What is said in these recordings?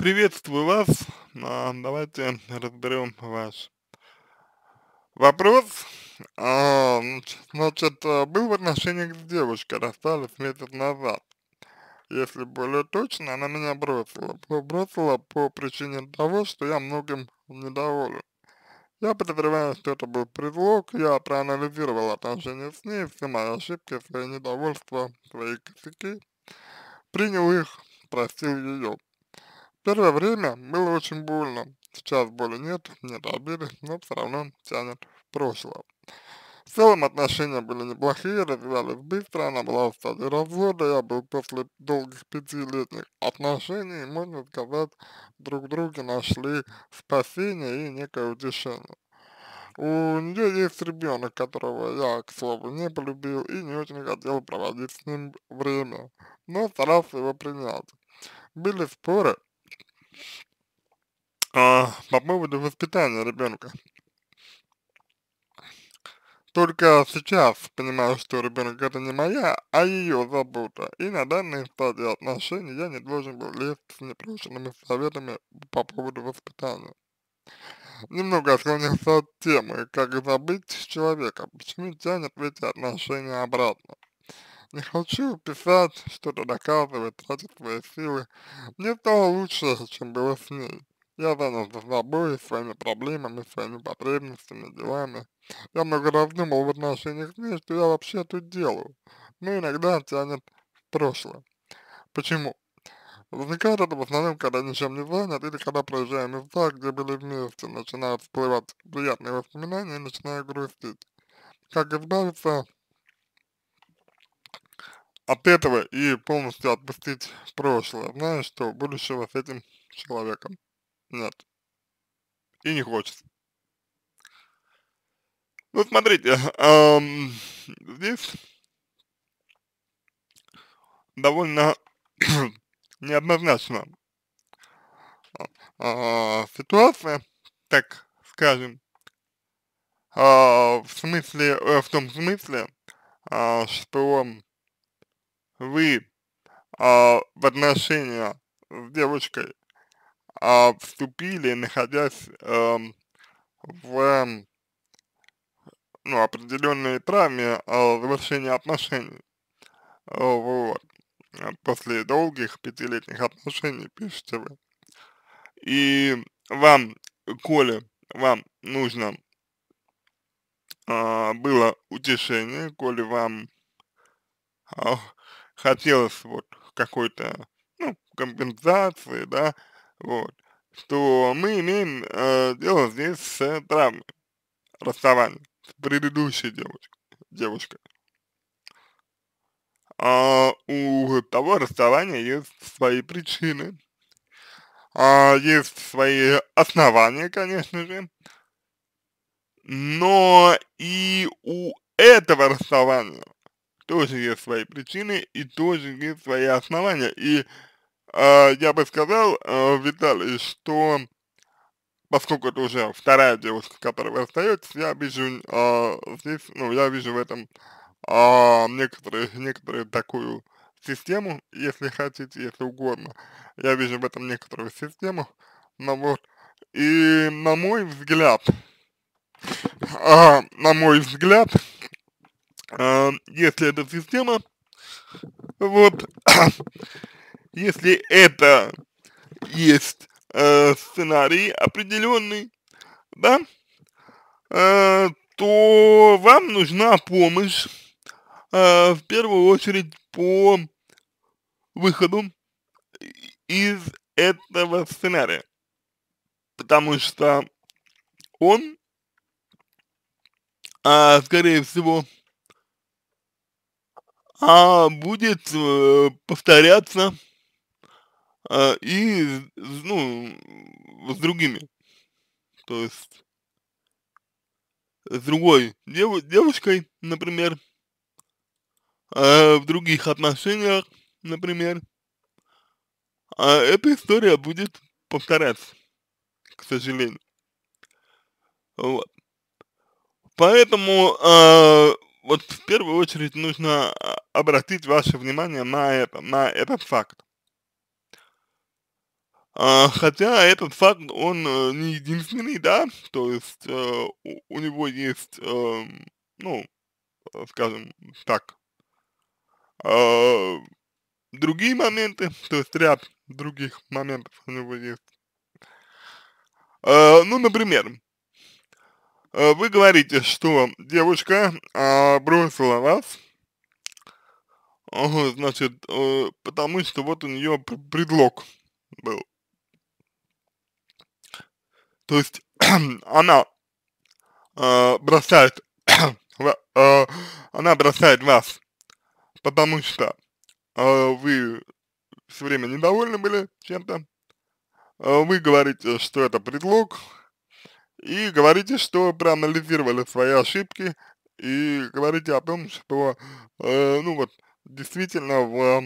Приветствую вас. А, давайте разберем ваш вопрос. А, значит, а, был в отношениях с девушкой, расстались месяц назад. Если более точно, она меня бросила. Бросила по причине того, что я многим недоволен. Я подозреваю, что это был предлог, я проанализировал отношения с ней, все мои ошибки, свои недовольства, свои косяки, принял их, простил ее. Первое время было очень больно. Сейчас боли нет, нет обиды, но все равно тянет в прошлое. В целом отношения были неплохие, развивались быстро, она была в стадии развода, я был после долгих пятилетних отношений, можно сказать, друг друга нашли спасение и некое утешение. У нее есть ребенок, которого я, к слову, не полюбил и не очень хотел проводить с ним время, но старался его принять. Были споры, а, по поводу воспитания ребенка. Только сейчас понимаю, что ребенок это не моя, а ее забота. И на данной стадии отношений я не должен был лезть с непрошенными советами по поводу воспитания. Немного отклонился от темы, как забыть человека, почему тянет в эти отношения обратно. Не хочу писать, что-то доказывать, тратить свои силы. Мне стало лучше, чем было с ней. Я занят за собой, своими проблемами, своими потребностями, делами. Я много раз думал в отношениях к ней, что я вообще тут делаю. Но иногда тянет в прошлое. Почему? Возникает это в основном, когда ничем не занят, или когда проезжаем места, где были вместе, начинают всплывать приятные воспоминания и начинаю грустить. Как избавиться от этого и полностью отпустить прошлое, зная, что будущего с этим человеком нет. И не хочется. Ну, смотрите, эм, здесь довольно неоднозначно э, ситуация, так скажем, э, в смысле, э, в том смысле, э, что вы а, в отношения с девочкой а, вступили, находясь а, в ну, определенной травме а, завершения отношений. А, вот. После долгих пятилетних отношений, пишете вы. И вам, Коля, вам нужно а, было утешение, коли вам а, хотелось вот какой-то, ну, компенсации, да, вот, что мы имеем э, дело здесь с травмой расставания с предыдущей девочкой. девочкой. А у того расставания есть свои причины, а, есть свои основания, конечно же, но и у этого расставания тоже есть свои причины и тоже есть свои основания. И э, я бы сказал, э, Виталий, что поскольку это уже вторая девушка, которая вы я вижу э, здесь, ну, я вижу в этом э, некоторые, некоторую такую систему, если хотите, если угодно. Я вижу в этом некоторую систему, но ну вот. И на мой взгляд, э, на мой взгляд, если эта система, вот, если это есть э, сценарий определенный, да, э, то вам нужна помощь, э, в первую очередь, по выходу из этого сценария, потому что он, э, скорее всего, а будет э, повторяться э, и, ну, с другими. То есть, с другой дев девушкой, например, э, в других отношениях, например, а эта история будет повторяться, к сожалению. Вот. Поэтому э, вот в первую очередь нужно а, обратить ваше внимание на, это, на этот факт. А, хотя этот факт, он э, не единственный, да, то есть э, у него есть, эм, ну, э, скажем так, а, другие моменты, то есть ряд других моментов у него есть. Ну, например, Э, вы говорите, что девушка а, бросила вас, а, значит, а, потому что вот у нее предлог был. То есть она а, бросает, а, она бросает вас, потому что а, вы все время недовольны были чем-то. Вы говорите, что это предлог, и говорите, что проанализировали свои ошибки и говорите о том, что, э, ну вот, действительно в,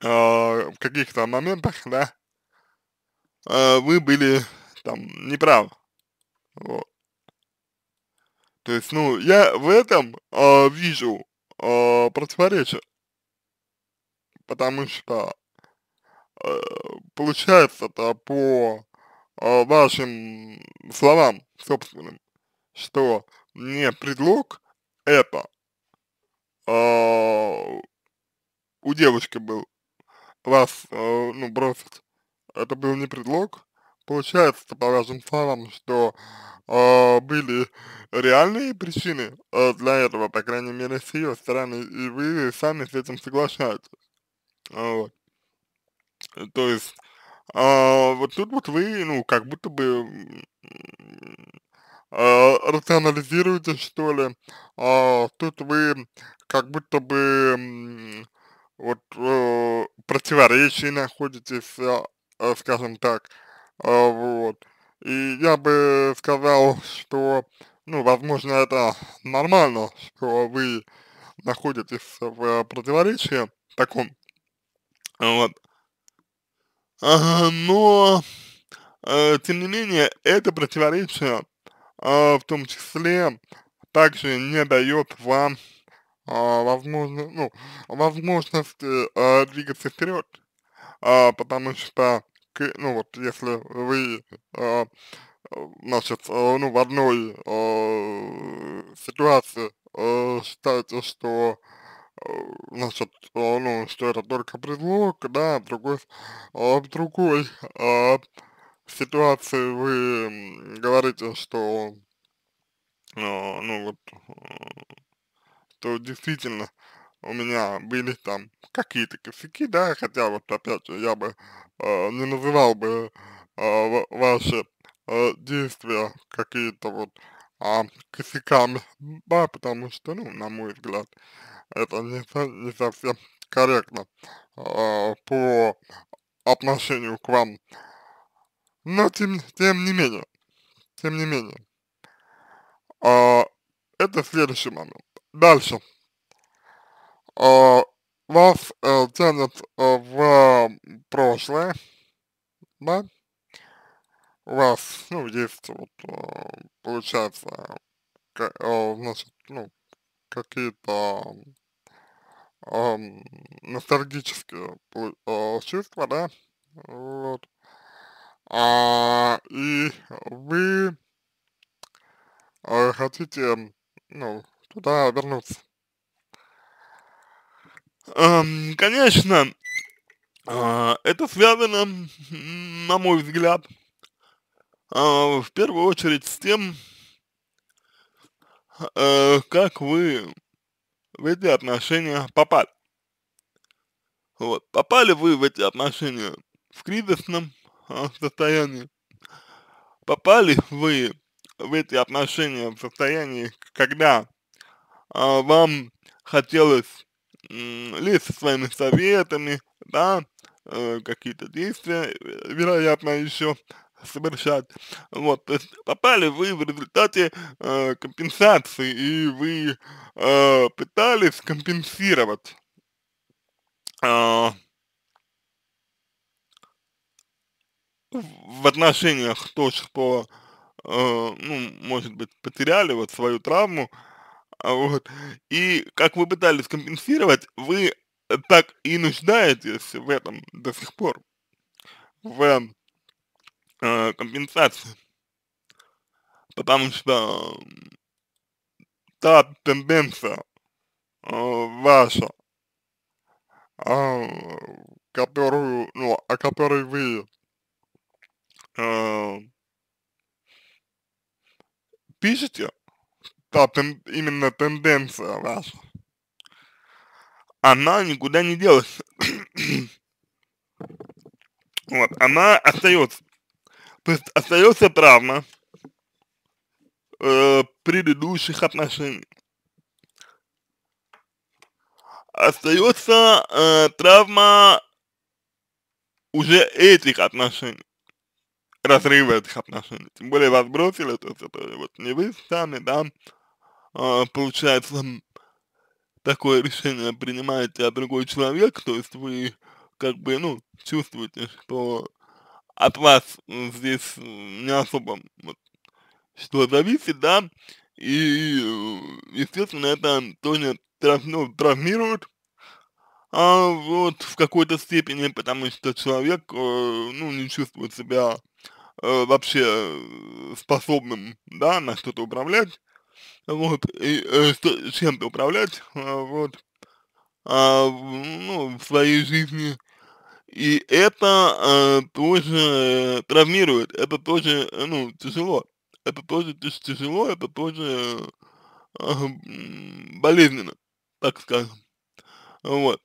э, в каких-то моментах, да, э, вы были там неправы, вот. То есть, ну, я в этом э, вижу э, противоречие, потому что э, получается-то по Э, вашим словам собственным, что не предлог это э, у девочки был вас, э, ну, бросить, это был не предлог, получается, по вашим словам, что э, были реальные причины э, для этого, по крайней мере, с ее стороны, и вы сами с этим соглашаетесь. Вот. То есть, а, вот тут вот вы, ну, как будто бы а, рационализируете, что ли, а, тут вы как будто бы вот э, противоречий находитесь, а, э, скажем так, э, вот. И я бы сказал, что, ну, возможно, это нормально, что вы находитесь в э, противоречии таком, вот, но, э, тем не менее, это противоречие а, в том числе также не дает вам а, возможно, ну, возможность э, а, двигаться вперед, потому что, ну вот, если вы, значит, э, ну, в одной ситуации а, считаете, что значит, э, ну, что это только предлог, да, в а другой, в другой а, а ситуации вы говорите, что, э, ну, вот, э, что действительно у меня были там какие-то косяки, да, хотя вот опять же я бы а, не называл бы а, ваши а, действия какие-то вот а, косяками, да, потому что, ну, на мой взгляд, это не, не совсем корректно э, по отношению к вам. Но тем, тем не менее, тем не менее, э, это следующий момент. Дальше. Э, вас э, тянет э, в прошлое, да? У вас, ну, есть вот, э, получается, к, э, значит, ну, какие-то эм, ностальгические э, чувства, да, вот, а, и вы э, хотите, ну, туда вернуться. Эм, конечно, э, это связано, на мой взгляд, э, в первую очередь с тем, э, как вы в эти отношения попали. Вот, попали вы в эти отношения в кризисном э, состоянии, попали вы в эти отношения в состоянии, когда э, вам хотелось э, со своими советами, да, э, какие-то действия, вероятно, еще совершать. Вот, то есть попали вы в результате э, компенсации, и вы э, пытались компенсировать э, в отношениях то, что, э, ну, может быть, потеряли вот свою травму, а, вот, и как вы пытались компенсировать, вы так и нуждаетесь в этом до сих пор, в э, компенсацию. Потому что та тенденция э, ваша, э, которую, ну, о которой вы э, пишете, та тен, именно тенденция ваша, она никуда не делась. вот, она остается остается травма э, предыдущих отношений. Остается э, травма уже этих отношений, разрыва этих отношений. Тем более вас бросили, то есть это вот не вы сами, да, э, получается, такое решение принимаете, а другой человек, то есть вы как бы, ну, чувствуете, что от вас здесь э, не особо вот, что зависит, да, и, естественно, это тоже ну, травмирует, а вот в какой-то степени, потому что человек, э, ну, не чувствует себя э, вообще э, способным, да, на что-то управлять, вот, и, э, чем-то управлять, э, вот, э, ну, в своей жизни, и это э, тоже э, травмирует, это тоже, э, ну, тяжело. Это тоже тяжело, это тоже э, болезненно, так скажем. Вот.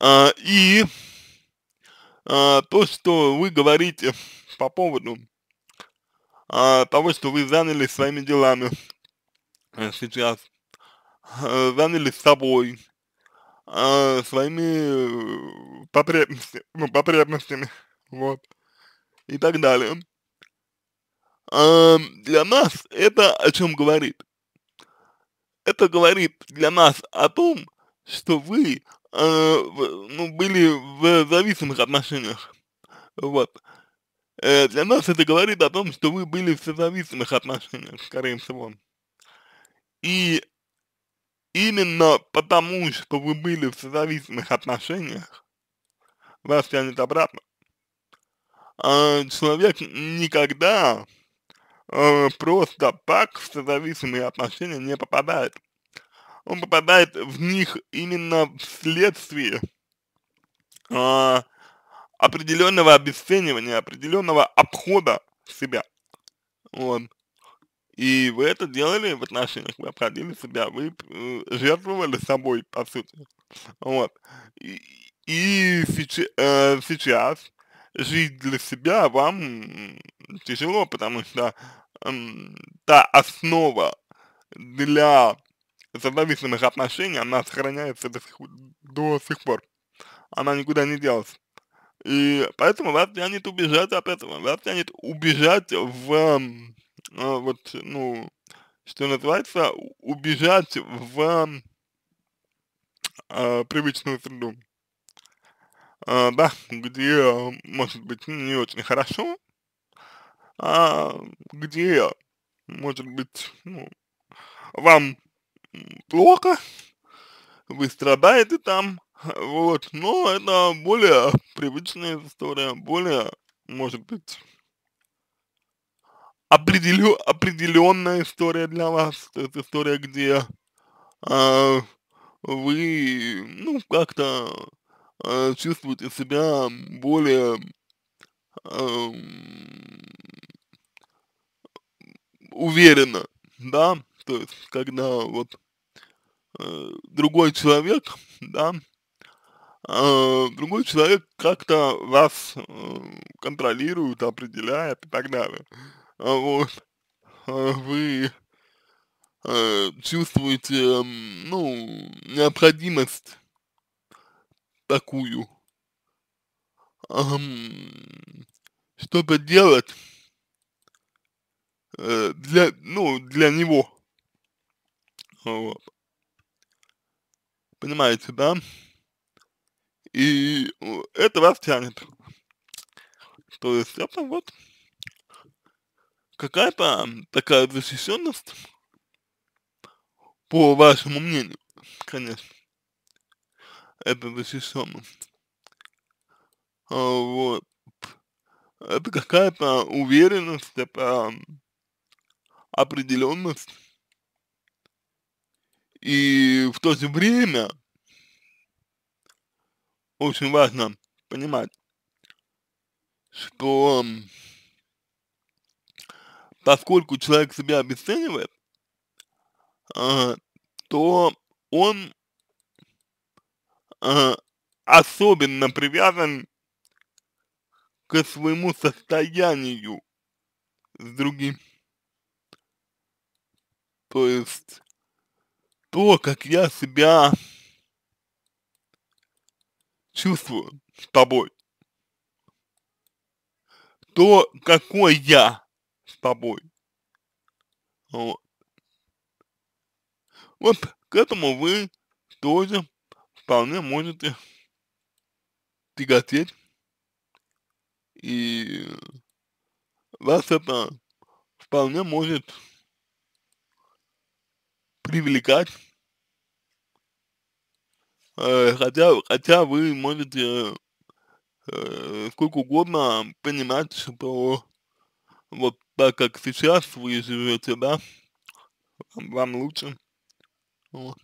А, и а, то, что вы говорите по поводу а, того, что вы занялись своими делами э, сейчас, занялись собой, а, э, своими потребностями, ну, потребностями, вот, и так далее. Э, для нас это о чем говорит? Это говорит для нас о том, что вы э, в, ну, были в зависимых отношениях. Вот. Э, для нас это говорит о том, что вы были в зависимых отношениях, скорее всего. И Именно потому, что вы были в созависимых отношениях, вас тянет обратно. А человек никогда э, просто так в созависимые отношения не попадает. Он попадает в них именно вследствие э, определенного обесценивания, определенного обхода себя. Вот. И вы это делали в отношениях, вы обходили себя, вы э, жертвовали собой, по сути. Вот. И, и сеч, э, сейчас жить для себя вам тяжело, потому что э, та основа для зависимых отношений, она сохраняется до сих, до сих пор. Она никуда не делась. И поэтому вас тянет убежать от этого, вас тянет убежать в... Э, э, вот, ну, что называется, убежать в э, привычную среду, э, да, где, может быть, не очень хорошо, а где, может быть, ну, вам плохо, вы страдаете там, вот, но это более привычная история, более, может быть, определю, определенная история для вас, то есть история, где э, вы, ну, как-то э, чувствуете себя более а, уверенно, да, то есть, когда вот э, другой человек, да, э, другой человек как-то вас э, контролирует, определяет и так далее. А вот а вы а, чувствуете, ну, необходимость такую, чтобы делать э, для, ну, для него. Вот. Понимаете, да? И э, это вас тянет. То есть это вот какая-то такая защищенность, по вашему мнению, конечно, это защищенность. А, вот. Это какая-то уверенность, это определенность. И в то же время очень важно понимать, что поскольку человек себя обесценивает, э, то он э, особенно привязан к своему состоянию с другим. То есть то, как я себя чувствую с тобой, то, какой я тобой. Вот. Вот к этому вы тоже вполне можете тяготеть. И вас это вполне может привлекать. Э, хотя, хотя вы можете э, сколько угодно понимать, что вот так как сейчас вы живете, да, вам лучше. Вот.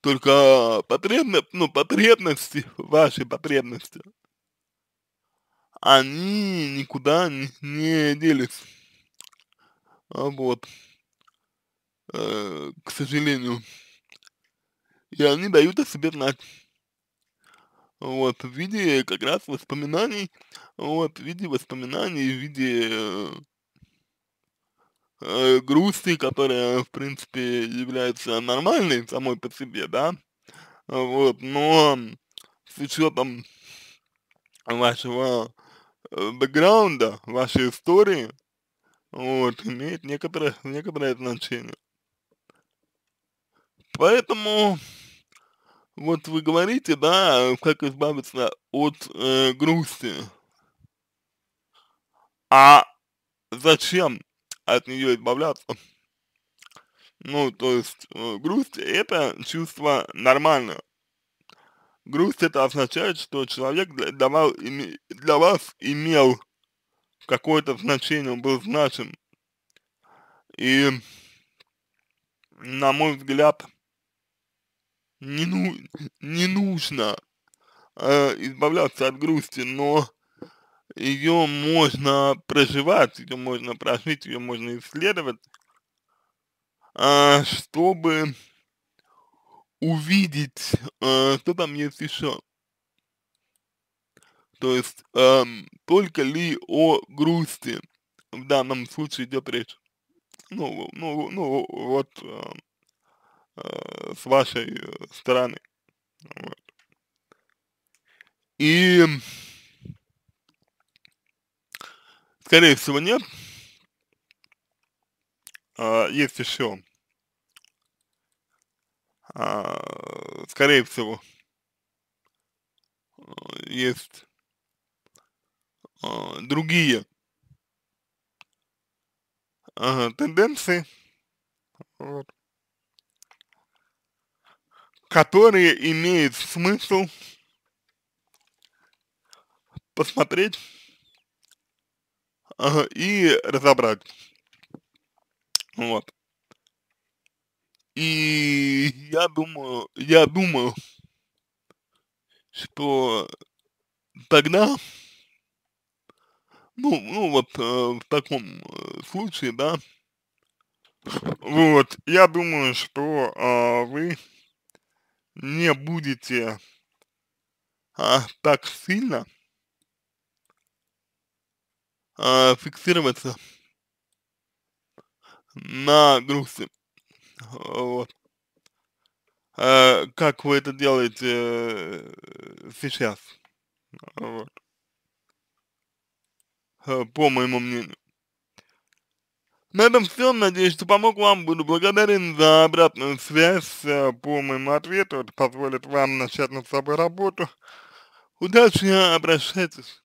Только потребность, ну, потребности, ваши потребности, они никуда не, не делись. А вот. Э, к сожалению. И они дают о себе знать. Вот, в виде как раз воспоминаний вот, в виде воспоминаний, в виде э, э, грусти, которая, в принципе, является нормальной самой по себе, да, вот, но с учетом вашего э, бэкграунда, вашей истории, вот, имеет некоторое, некоторое значение. Поэтому, вот вы говорите, да, как избавиться от э, грусти, а зачем от нее избавляться? Ну, то есть, э, грусть – это чувство нормальное. Грусть – это означает, что человек давал для, вас, имел какое-то значение, был значим. И, на мой взгляд, не, ну, не нужно э, избавляться от грусти, но ее можно проживать, ее можно прожить, ее можно исследовать, а, чтобы увидеть, а, что там есть еще. То есть, эм, только ли о грусти в данном случае идет речь? Ну, ну, ну, вот э, э, с вашей э, стороны. Вот. И Скорее всего, нет. А, есть еще, а, скорее всего, есть а, другие а, тенденции, вот, которые имеют смысл посмотреть ага, и разобрать. Вот. И я думаю, я думаю, что тогда, ну, ну вот э, в таком э, случае, да, вот, я думаю, что э, вы не будете э, так сильно э, а, фиксироваться на грусти. Вот. Э, как вы это делаете э, сейчас? Вот. А, по моему мнению. На этом все. Надеюсь, что помог вам. Буду благодарен за обратную связь по моему ответу. Это позволит вам начать над собой работу. Удачи, обращайтесь.